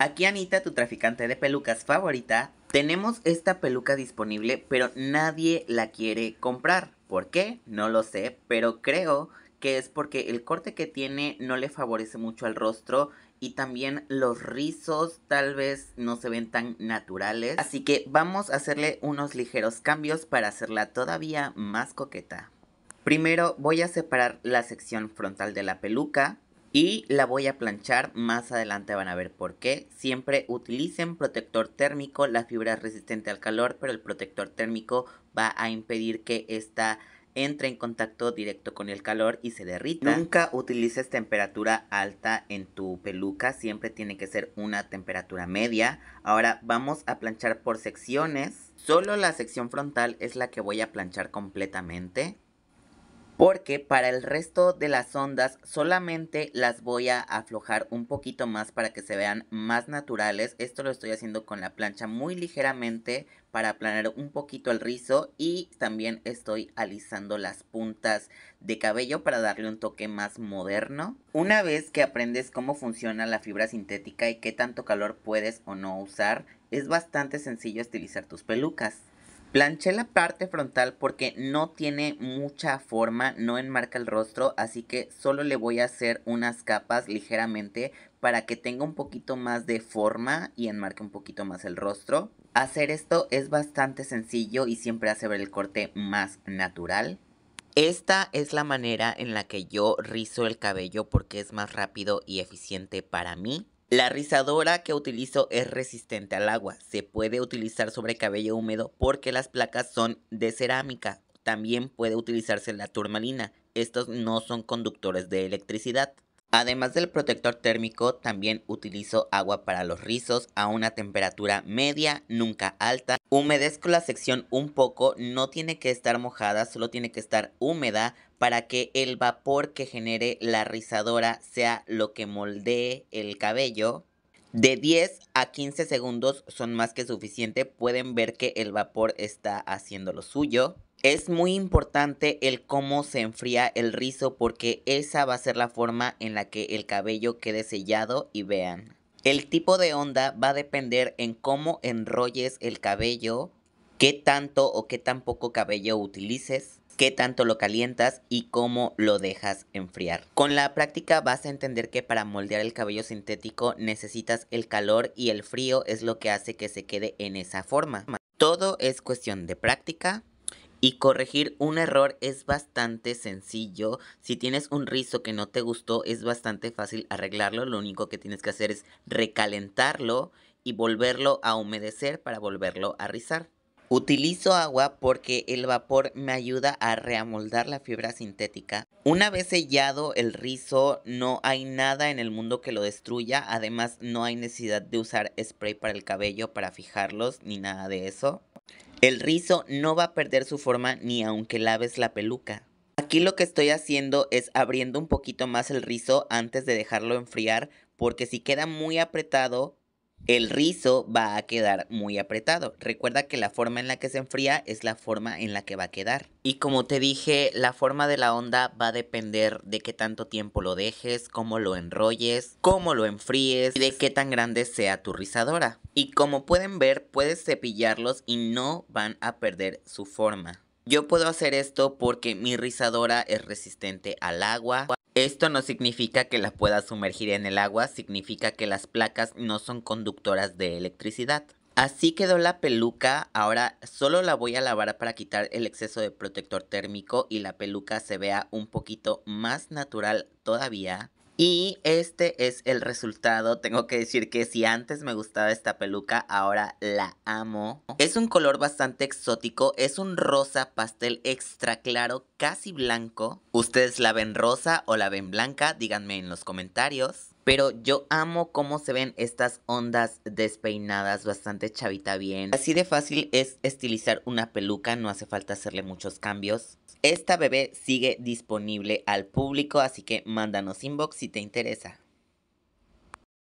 Aquí Anita, tu traficante de pelucas favorita, tenemos esta peluca disponible, pero nadie la quiere comprar. ¿Por qué? No lo sé, pero creo que es porque el corte que tiene no le favorece mucho al rostro y también los rizos tal vez no se ven tan naturales. Así que vamos a hacerle unos ligeros cambios para hacerla todavía más coqueta. Primero voy a separar la sección frontal de la peluca y la voy a planchar más adelante van a ver por qué siempre utilicen protector térmico la fibra es resistente al calor pero el protector térmico va a impedir que esta entre en contacto directo con el calor y se derrita. Nunca utilices temperatura alta en tu peluca, siempre tiene que ser una temperatura media. Ahora vamos a planchar por secciones. Solo la sección frontal es la que voy a planchar completamente porque para el resto de las ondas solamente las voy a aflojar un poquito más para que se vean más naturales. Esto lo estoy haciendo con la plancha muy ligeramente para aplanar un poquito el rizo y también estoy alisando las puntas de cabello para darle un toque más moderno. Una vez que aprendes cómo funciona la fibra sintética y qué tanto calor puedes o no usar, es bastante sencillo estilizar tus pelucas. Planché la parte frontal porque no tiene mucha forma, no enmarca el rostro, así que solo le voy a hacer unas capas ligeramente para que tenga un poquito más de forma y enmarque un poquito más el rostro. Hacer esto es bastante sencillo y siempre hace ver el corte más natural. Esta es la manera en la que yo rizo el cabello porque es más rápido y eficiente para mí. La rizadora que utilizo es resistente al agua. Se puede utilizar sobre cabello húmedo porque las placas son de cerámica. También puede utilizarse la turmalina. Estos no son conductores de electricidad. Además del protector térmico, también utilizo agua para los rizos a una temperatura media, nunca alta. Humedezco la sección un poco, no tiene que estar mojada, solo tiene que estar húmeda para que el vapor que genere la rizadora sea lo que moldee el cabello de 10 a 15 segundos son más que suficiente. Pueden ver que el vapor está haciendo lo suyo. Es muy importante el cómo se enfría el rizo porque esa va a ser la forma en la que el cabello quede sellado y vean. El tipo de onda va a depender en cómo enrolles el cabello, qué tanto o qué tan poco cabello utilices qué tanto lo calientas y cómo lo dejas enfriar. Con la práctica vas a entender que para moldear el cabello sintético necesitas el calor y el frío es lo que hace que se quede en esa forma. Todo es cuestión de práctica, y corregir un error es bastante sencillo. Si tienes un rizo que no te gustó, es bastante fácil arreglarlo. Lo único que tienes que hacer es recalentarlo y volverlo a humedecer para volverlo a rizar. Utilizo agua porque el vapor me ayuda a reamoldar la fibra sintética. Una vez sellado el rizo, no hay nada en el mundo que lo destruya. Además, no hay necesidad de usar spray para el cabello, para fijarlos, ni nada de eso. El rizo no va a perder su forma ni aunque laves la peluca. Aquí lo que estoy haciendo es abriendo un poquito más el rizo antes de dejarlo enfriar porque si queda muy apretado el rizo va a quedar muy apretado. Recuerda que la forma en la que se enfría es la forma en la que va a quedar. Y como te dije, la forma de la onda va a depender de qué tanto tiempo lo dejes, cómo lo enrolles, cómo lo enfríes y de qué tan grande sea tu rizadora. Y como pueden ver, puedes cepillarlos y no van a perder su forma. Yo puedo hacer esto porque mi rizadora es resistente al agua, esto no significa que la pueda sumergir en el agua, significa que las placas no son conductoras de electricidad. Así quedó la peluca, ahora solo la voy a lavar para quitar el exceso de protector térmico y la peluca se vea un poquito más natural todavía. Y este es el resultado. Tengo que decir que si antes me gustaba esta peluca, ahora la amo. Es un color bastante exótico. Es un rosa pastel extra claro, casi blanco. ¿Ustedes la ven rosa o la ven blanca? Díganme en los comentarios. Pero yo amo cómo se ven estas ondas despeinadas, bastante chavita bien. Así de fácil es estilizar una peluca, no hace falta hacerle muchos cambios. Esta bebé sigue disponible al público, así que mándanos inbox si te interesa.